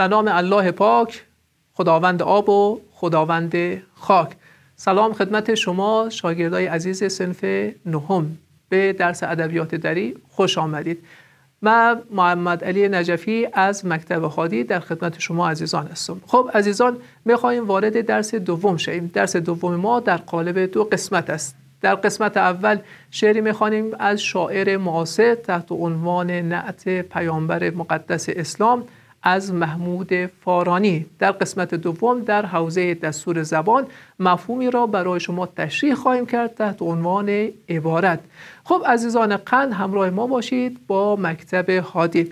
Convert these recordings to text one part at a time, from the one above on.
به نام الله پاک خداوند آب و خداوند خاک سلام خدمت شما شاگردای عزیز سنف نهم به درس ادبیات دری خوش آمدید و محمد علی نجفی از مکتب خادی در خدمت شما عزیزان هستم خب عزیزان میخواهیم وارد درس دوم شویم درس دوم ما در قالب دو قسمت است در قسمت اول شعری میخوانیم از شاعر معاصر تحت عنوان نعت پیامبر مقدس اسلام از محمود فارانی در قسمت دوم در حوزه دستور زبان مفهومی را برای شما تشریح خواهیم کرد تحت عنوان عبارت خب عزیزان قند همراه ما باشید با مکتب هادی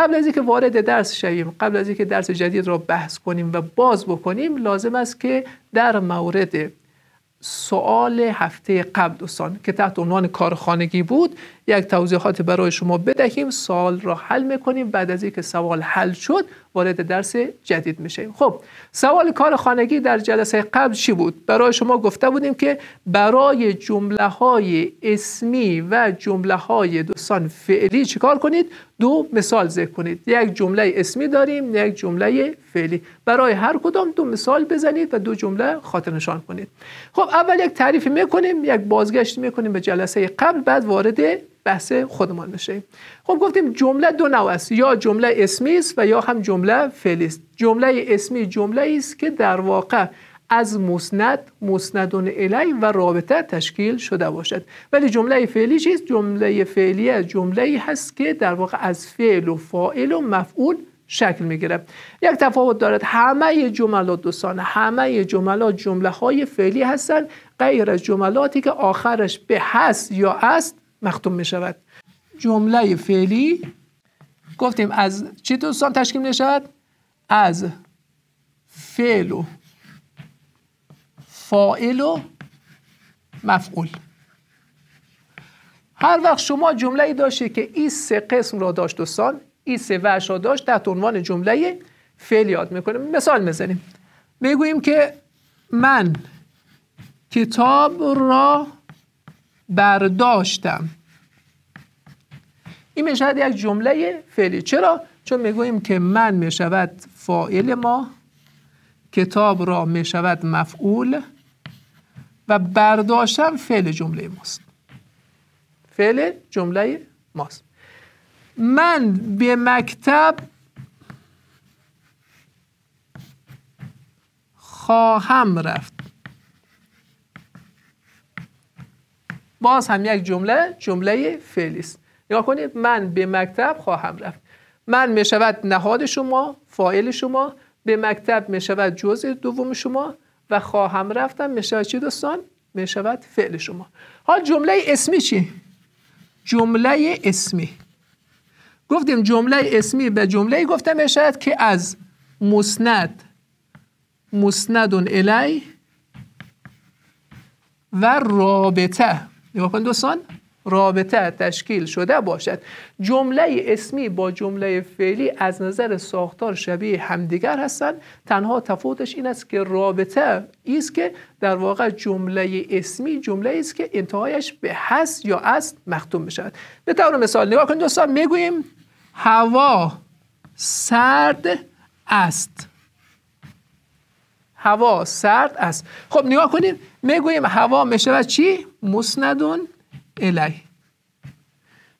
قبل از اینکه وارد درس شویم قبل از اینکه درس جدید را بحث کنیم و باز بکنیم لازم است که در مورد سوال هفته قبل دوستان که تحت عنوان کارخانگی بود یک توضیحات برای شما بدهیم سوال را حل میکنیم بعد از اینکه سوال حل شد وارد درس جدید میشیم خب سوال کارخانگی در جلسه قبل چی بود برای شما گفته بودیم که برای جمله های اسمی و جمله های دوستان فعلی چیکار کنید دو مثال ذکر کنید یک جمله اسمی داریم یک جمله فعلی برای هر کدام دو مثال بزنید و دو جمله خاطر نشان کنید خب اول یک تعریف میکنیم یک بازگشت میکنیم به جلسه قبل بعد وارد بحث خودمان بشیم خب گفتیم جمله دو نوع است یا جمله اسمی است و یا هم جمله فعلی است جمله اسمی جمله است که در واقع از مسند مسندون الی و رابطه تشکیل شده باشد ولی جمله فعلی چیست جمله فعلی جمله هست که در واقع از فعل و فاعل و مفعول شکل میگیره یک تفاوت دارد همه جملات دوستان همه جملات جمله های فعلی هستند غیر از جملاتی که آخرش به هست یا است مختوم می شود جمله فعلی گفتیم از چی دوستان تشکیل می از فعل و فاعل و مفعول هر وقت شما جمله ای داشته که این سه قسم را داشت دوستان این سه وش را داشت تحت عنوان جمله فعل یاد میکنیم مثال میزنیم بگوییم که من کتاب را برداشتم این میشود یک جمله فعلی چرا؟ چون میگوییم که من میشود فاعل ما کتاب را میشود مفعول و برداشتن فعل جمله ماست فعل جمله ماست من به مکتب خواهم رفت باز هم یک جمله جمله فعلی است نگاه کنید من به مکتب خواهم رفت من می شود نهاد شما فاعل شما به مکتب می شود جزء دوم شما و خواهم رفتم می چی دوستان بشود فعل شما حال جمله اسمی چی؟ جمله اسمی گفتیم جمله اسمی به جمله گفته می که از مسند مسند الی و رابطه نگاه کن دوستان رابطه تشکیل شده باشد جمله اسمی با جمله فعلی از نظر ساختار شبیه همدیگر هستند تنها تفاوتش این است که رابطه است که در واقع جمله اسمی جمله است که انتهایش به هست یا است مختوم بشود به طور مثال نگاه کنید دوستان میگوییم هوا سرد است هوا سرد است خب نگاه کنیم میگوییم هوا میشود چی مسندون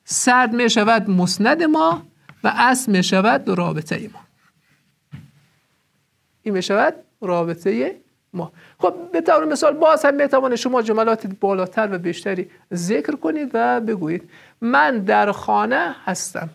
سرد می شود مسند ما و اصل می شود رابطه ما این می شود رابطه ما خب به طور مثال باز هم میتوانید شما جملات بالاتر و بیشتری ذکر کنید و بگویید من در خانه هستم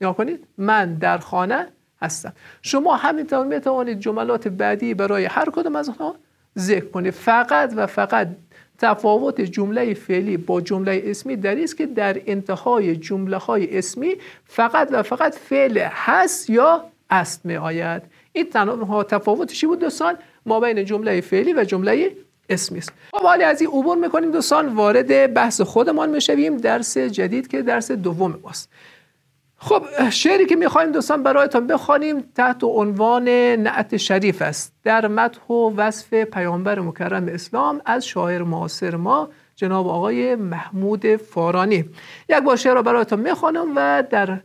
یا کنید من در خانه هستم شما همینطور میتوانید جملات بعدی برای هر کدوم از آنها ذکر کنید فقط و فقط تفاوت جمله فعلی با جمله اسمی در است که در انتهای جمله های اسمی فقط و فقط فعل هست یا است می آید این تنها تفاوتشی بود دوستان ما بین جمله فعلی و جمله اسمی است خب حالا از این عبور میکنیم دوستان وارد بحث خودمان میشویم درس جدید که درس دوم ماست خب شعری که میخوایم دوستان برایتان بخوانیم تحت عنوان نعت شریف است در متح و وصف پیامبر مکرم اسلام از شاعر معاصر ما جناب آقای محمود فارانی یک بار شعر را برایتان میخوانم و در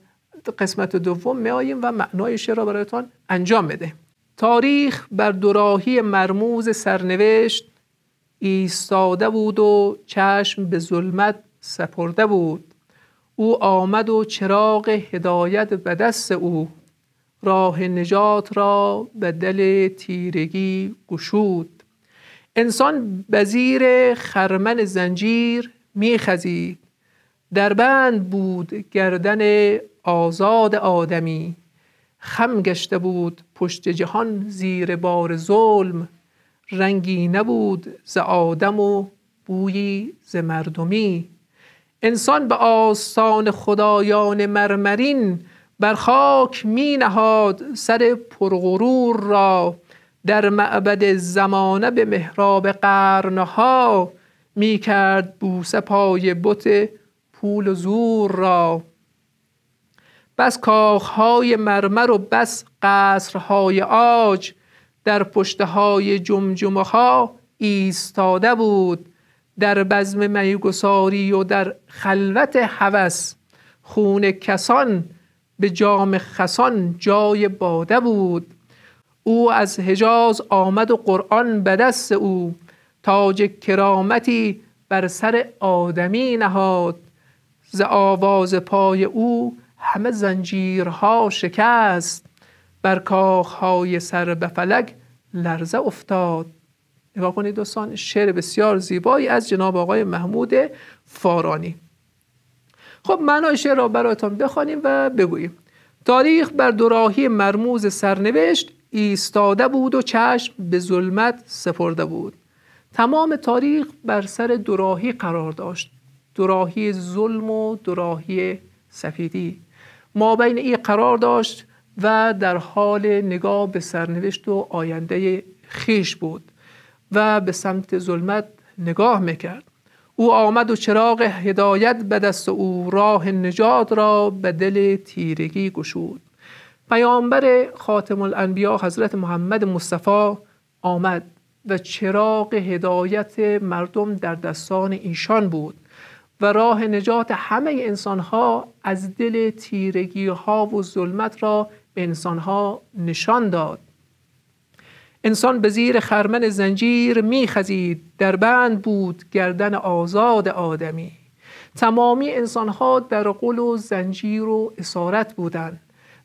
قسمت دوم میاییم و معنای شعر را برایتان انجام بده تاریخ بر دوراهی مرموز سرنوشت ایستاده بود و چشم به ظلمت سپرده بود او آمد و چراغ هدایت به دست او راه نجات را به دل تیرگی گشود انسان بزیر خرمن زنجیر میخزید در بند بود گردن آزاد آدمی خم گشته بود پشت جهان زیر بار ظلم رنگی نبود ز آدم و بویی ز مردمی انسان به آستان خدایان مرمرین بر خاک می نهاد سر پرغرور را در معبد زمانه به محراب قرنها می کرد بوسه پای بت پول و زور را بس کاخهای مرمر و بس قصرهای آج در پشتهای جمجمه ها ایستاده بود در بزم میگساری و در خلوت هوس خون کسان به جام خسان جای باده بود او از حجاز آمد و قرآن به دست او تاج کرامتی بر سر آدمی نهاد ز آواز پای او همه زنجیرها شکست بر کاخهای سر به فلک لرزه افتاد نگاه کنید دوستان شعر بسیار زیبایی از جناب آقای محمود فارانی خب معنای شعر را براتان بخوانیم و بگوییم تاریخ بر دوراهی مرموز سرنوشت ایستاده بود و چشم به ظلمت سپرده بود تمام تاریخ بر سر دوراهی قرار داشت دوراهی ظلم و دوراهی سفیدی ما بین ای قرار داشت و در حال نگاه به سرنوشت و آینده خیش بود و به سمت ظلمت نگاه میکرد او آمد و چراغ هدایت به دست او راه نجات را به دل تیرگی گشود پیامبر خاتم الانبیا حضرت محمد مصطفی آمد و چراغ هدایت مردم در دستان ایشان بود و راه نجات همه انسانها از دل تیرگی ها و ظلمت را به انسانها نشان داد انسان به زیر خرمن زنجیر میخزید در بند بود گردن آزاد آدمی تمامی انسانها در قل و زنجیر و اسارت بودند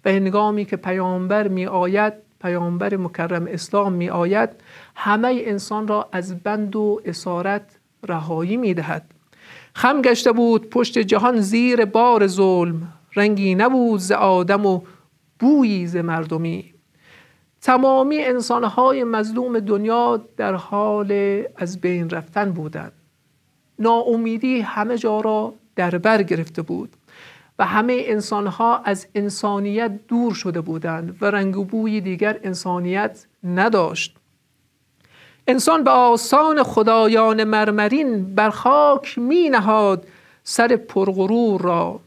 و هنگامی که پیامبر میآید پیامبر مکرم اسلام می همه انسان را از بند و اسارت رهایی می خم گشته بود پشت جهان زیر بار ظلم رنگی نبود ز آدم و بویی ز مردمی تمامی انسانهای مظلوم دنیا در حال از بین رفتن بودند ناامیدی همه جا را در بر گرفته بود و همه انسانها از انسانیت دور شده بودند و رنگ بوی دیگر انسانیت نداشت انسان به آسان خدایان مرمرین بر خاک می نهاد سر پرغرور را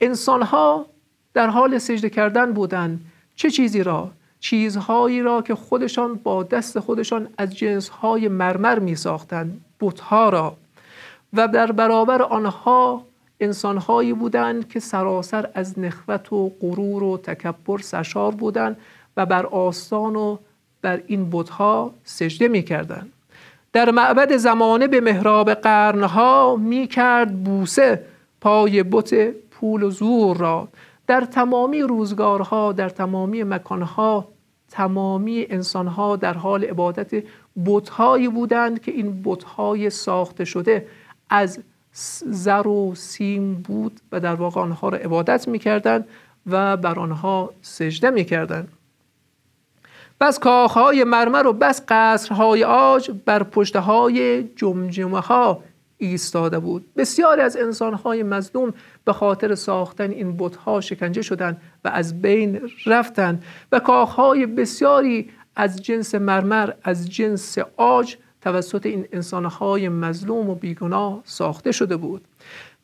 انسانها در حال سجده کردن بودند چه چیزی را چیزهایی را که خودشان با دست خودشان از جنسهای مرمر می ساختند بتها را و در برابر آنها انسانهایی بودند که سراسر از نخوت و غرور و تکبر سشار بودند و بر آستان و بر این بتها سجده می کردن. در معبد زمانه به محراب قرنها می کرد بوسه پای بت پول و زور را در تمامی روزگارها در تمامی مکانها تمامی انسانها در حال عبادت بتهایی بودند که این بتهای ساخته شده از زر و سیم بود و در واقع آنها را عبادت میکردند و بر آنها سجده میکردند بس کاخهای مرمر و بس قصرهای آج بر پشتهای جمجمه ها ایستاده بود بسیاری از انسانهای مظلوم به خاطر ساختن این بتها شکنجه شدند و از بین رفتند و کاخهای بسیاری از جنس مرمر از جنس آج توسط این انسانهای مظلوم و بیگناه ساخته شده بود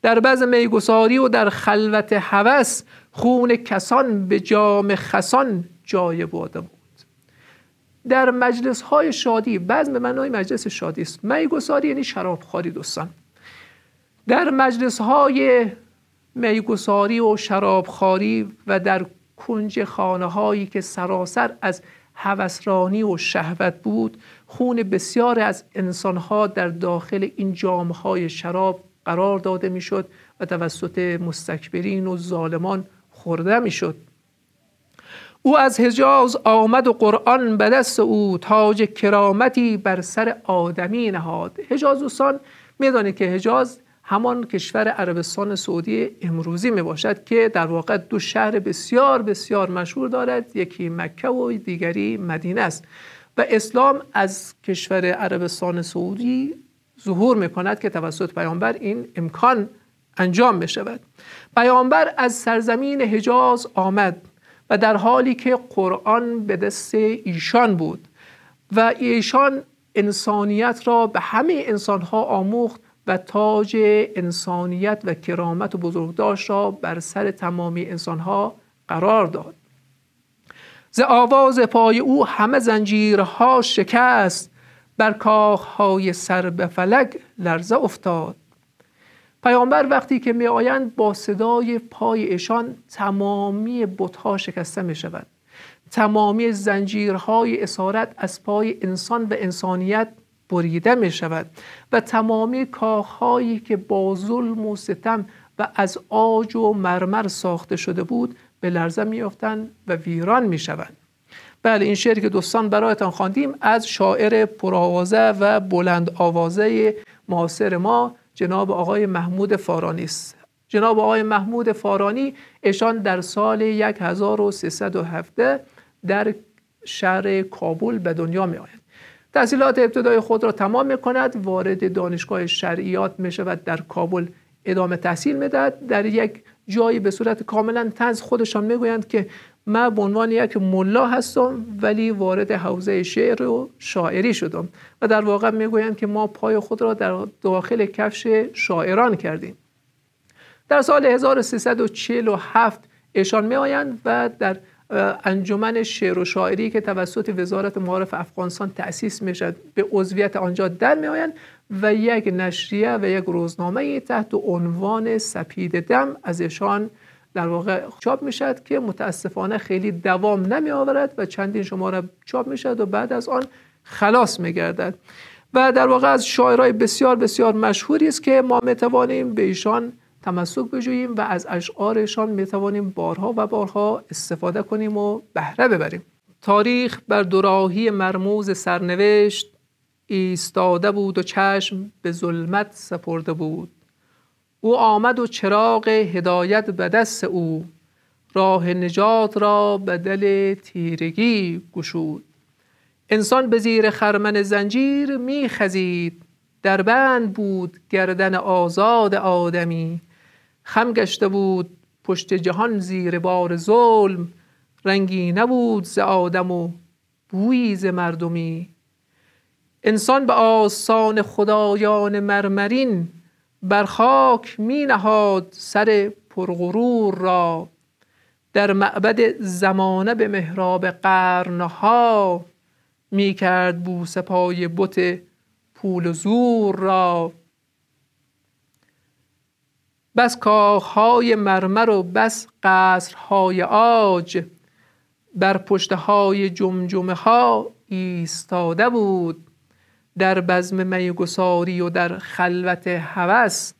در بعض میگساری و در خلوت هوس خون کسان به جام خسان جای بوده بود در مجلس های شادی بعض به معنای مجلس شادی است میگساری یعنی شراب خاری دوستان در مجلس های میگساری و شرابخاری و در کنج خانه هایی که سراسر از هوسرانی و شهوت بود خون بسیار از انسان ها در داخل این های شراب قرار داده میشد و توسط مستکبرین و ظالمان خورده میشد او از حجاز آمد و قرآن به دست او تاج کرامتی بر سر آدمی نهاد حجاز دوستان میدانید که حجاز همان کشور عربستان سعودی امروزی می باشد که در واقع دو شهر بسیار بسیار مشهور دارد یکی مکه و دیگری مدینه است و اسلام از کشور عربستان سعودی ظهور می کند که توسط پیامبر این امکان انجام می شود پیامبر از سرزمین حجاز آمد و در حالی که قرآن به دست ایشان بود و ایشان انسانیت را به همه انسانها آموخت و تاج انسانیت و کرامت و بزرگداشت را بر سر تمامی انسانها قرار داد ز آواز پای او همه زنجیرها شکست بر کاخهای سر به فلک لرزه افتاد پیامبر وقتی که می آیند با صدای پایشان تمامی بتها شکسته می شود تمامی زنجیرهای اسارت از پای انسان و انسانیت بریده می شود و تمامی کاخهایی که با ظلم و ستم و از آج و مرمر ساخته شده بود به لرزه میافتند و ویران می شود. بله این شعری که دوستان برایتان خواندیم از شاعر پرآوازه و بلند آوازه معاصر ما جناب آقای محمود فارانی است جناب آقای محمود فارانی ایشان در سال 1317 در شهر کابل به دنیا می آید تحصیلات ابتدای خود را تمام می کند وارد دانشگاه شرعیات می شود در کابل ادامه تحصیل میدهد در یک جایی به صورت کاملا تنز خودشان میگویند که من به عنوان یک ملا هستم ولی وارد حوزه شعر و شاعری شدم و در واقع میگویند که ما پای خود را در داخل کفش شاعران کردیم در سال 1347 ایشان می آیند و در انجمن شعر و شاعری که توسط وزارت معارف افغانستان تأسیس می شد به عضویت آنجا در می و یک نشریه و یک روزنامه تحت عنوان سپید دم از ایشان در واقع چاپ می که متاسفانه خیلی دوام نمی آورد و چندین شماره چاپ می شد و بعد از آن خلاص می گردد و در واقع از شاعرای بسیار بسیار مشهوری است که ما می توانیم به ایشان تمسک بجوییم و از اشعارشان می توانیم بارها و بارها استفاده کنیم و بهره ببریم تاریخ بر دوراهی مرموز سرنوشت ایستاده بود و چشم به ظلمت سپرده بود او آمد و چراغ هدایت به دست او راه نجات را به دل تیرگی گشود انسان به زیر خرمن زنجیر خزید در بند بود گردن آزاد آدمی خم گشته بود پشت جهان زیر بار ظلم رنگی نبود ز آدم و بویی ز مردمی انسان به آسان خدایان مرمرین بر خاک می نهاد سر پرغرور را در معبد زمانه به مهراب قرنها می کرد بوسه پای بت پول و زور را بس کاخهای مرمر و بس قصرهای آج بر پشتهای جمجمه ها ایستاده بود در بزم میگساری و در خلوت هوس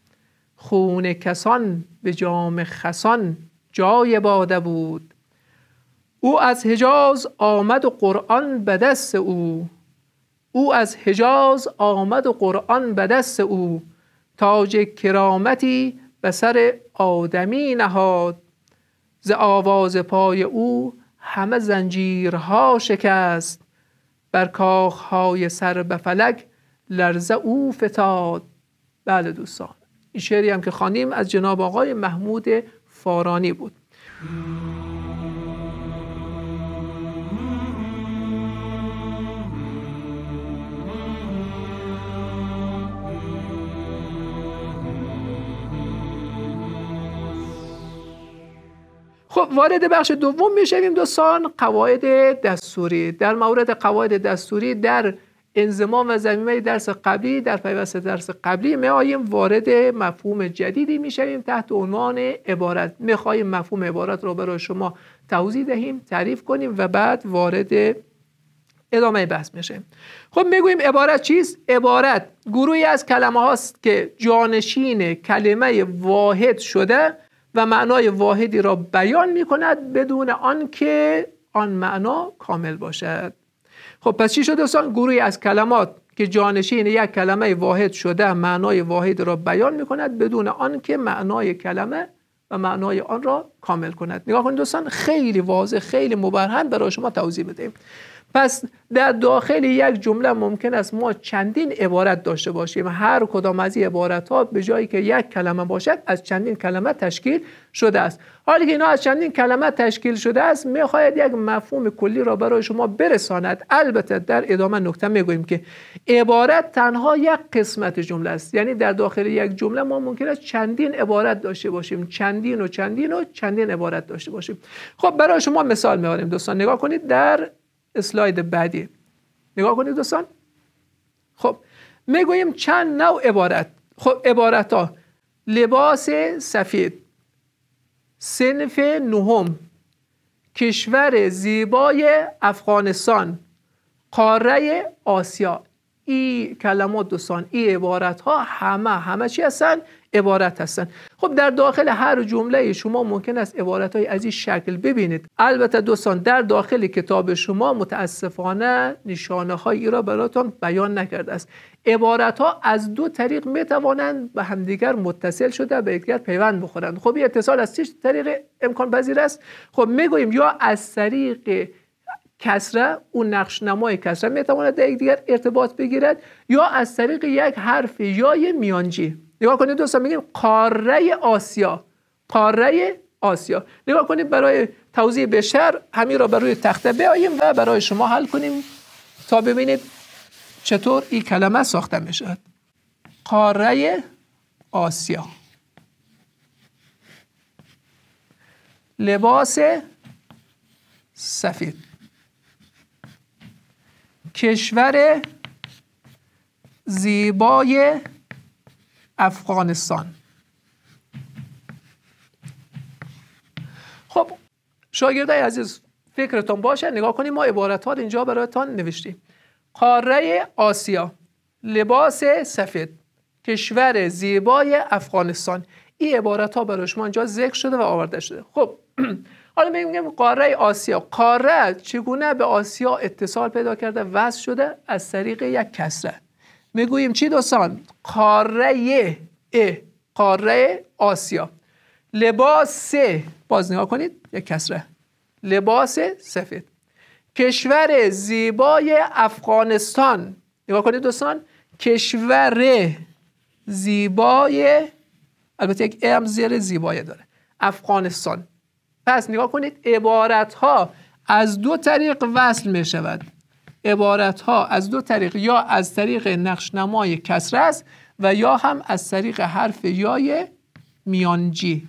خون کسان به جام خسان جای باده بود او از حجاز آمد و قرآن به دست او او از حجاز آمد و قرآن به دست او تاج کرامتی به سر آدمی نهاد ز آواز پای او همه زنجیرها شکست بر کاخهای سر به فلک لرزه او فتاد بله دوستان این شعری هم که خانیم از جناب آقای محمود فارانی بود خب وارد بخش دوم میشویم دوستان قواعد دستوری در مورد قواعد دستوری در انضمام و زمینه درس قبلی در پیوست درس قبلی آییم وارد مفهوم جدیدی میشویم تحت عنوان عبارت میخوایم مفهوم عبارت رو برای شما توضیح دهیم تعریف کنیم و بعد وارد ادامه بحث میشه خب میگوییم عبارت چیست عبارت گروهی از کلمه هاست که جانشین کلمه واحد شده و معنای واحدی را بیان می کند بدون آنکه آن معنا کامل باشد خب پس چی شد دوستان گروهی از کلمات که جانشین یک کلمه واحد شده معنای واحد را بیان می کند بدون آنکه معنای کلمه و معنای آن را کامل کند نگاه کنید دوستان خیلی واضح خیلی مبرهن برای شما توضیح بدهیم پس در داخل یک جمله ممکن است ما چندین عبارت داشته باشیم هر کدام از این عبارت ها به جایی که یک کلمه باشد از چندین کلمه تشکیل شده است حالی که اینا از چندین کلمه تشکیل شده است میخواهد یک مفهوم کلی را برای شما برساند البته در ادامه نکته میگوییم که عبارت تنها یک قسمت جمله است یعنی در داخل یک جمله ما ممکن است چندین عبارت داشته باشیم چندین و چندین و چندین عبارت داشته باشیم خب برای شما مثال میاریم دوستان نگاه کنید در اسلاید بعدی نگاه کنید دوستان خب میگوییم چند نوع عبارت خب عبارت ها لباس سفید سنف نهم کشور زیبای افغانستان قاره آسیا ای کلمات دوستان ای عبارت ها همه همه چی هستن عبارت هستن خب در داخل هر جمله شما ممکن است عبارت های از این شکل ببینید البته دوستان در داخل کتاب شما متاسفانه نشانه هایی را براتون بیان نکرده است عبارت ها از دو طریق می توانند به همدیگر متصل شده به یکدیگر پیوند بخورند خب این اتصال از چه طریق امکان پذیر است خب میگوییم یا از طریق کسره اون نقش نمای کسره میتواند در یکدیگر ارتباط بگیرد یا از طریق یک حرف یا میانجی نگاه کنید دوستان میگیم قاره آسیا قاره آسیا نگاه کنید برای توضیح بشر همین را بر روی تخته بیاییم و برای شما حل کنیم تا ببینید چطور این کلمه ساخته می قاره آسیا لباس سفید کشور زیبای افغانستان خب شاگردای عزیز فکرتون باشه نگاه کنید ما عبارت ها اینجا برایتان نوشتیم قاره آسیا لباس سفید کشور زیبای افغانستان این عبارت ها برای شما اینجا ذکر شده و آورده شده خب حالا میگم قاره آسیا قاره چگونه به آسیا اتصال پیدا کرده وصل شده از طریق یک کسره میگوییم چی دوستان قاره ا قاره آسیا لباس باز نگاه کنید یک کسره لباس سفید کشور زیبای افغانستان نگاه کنید دوستان کشور زیبای البته یک ام زیر زیبای داره افغانستان پس نگاه کنید عبارت ها از دو طریق وصل می شود عبارت ها از دو طریق یا از طریق نقش نمای کسره است و یا هم از طریق حرف یای میانجی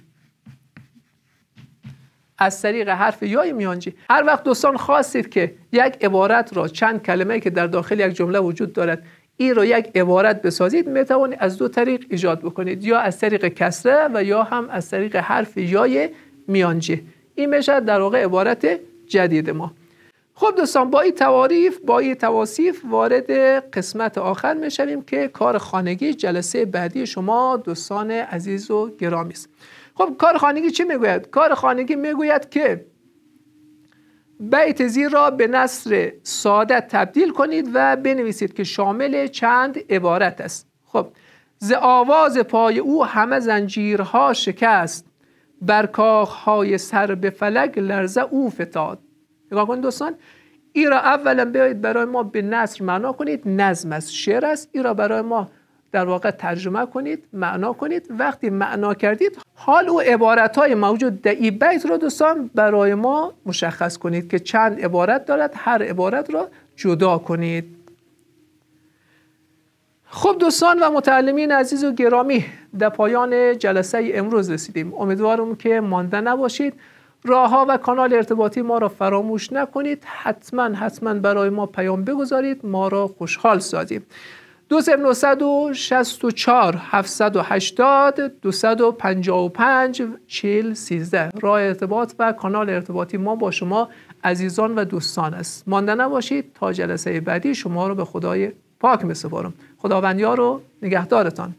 از طریق حرف یای میانجی هر وقت دوستان خواستید که یک عبارت را چند کلمه که در داخل یک جمله وجود دارد این را یک عبارت بسازید میتوانید از دو طریق ایجاد بکنید یا از طریق کسره و یا هم از طریق حرف یای میانجی این میشه در واقع عبارت جدید ما خب دوستان با این تعاریف با این تواسیف وارد قسمت آخر میشویم که کار خانگی جلسه بعدی شما دوستان عزیز و گرامی است خب کار خانگی چی میگوید کار خانگی میگوید که بیت زیر را به نصر ساده تبدیل کنید و بنویسید که شامل چند عبارت است خب ز آواز پای او همه زنجیرها شکست بر های سر به فلک لرزه او فتاد نگاه کنید دوستان ای را اولا بیایید برای ما به نصر معنا کنید نظم از شعر است ای را برای ما در واقع ترجمه کنید معنا کنید وقتی معنا کردید حال و عبارت های موجود در این بیت را دوستان برای ما مشخص کنید که چند عبارت دارد هر عبارت را جدا کنید خب دوستان و متعلمین عزیز و گرامی در پایان جلسه امروز رسیدیم امیدوارم که مانده نباشید راه و کانال ارتباطی ما را فراموش نکنید حتما حتما برای ما پیام بگذارید ما را خوشحال سازیم 2964 780 255 40 13 راه ارتباط و کانال ارتباطی ما با شما عزیزان و دوستان است مانده نباشید تا جلسه بعدی شما را به خدای پاک می سپارم خداوند و نگهدارتان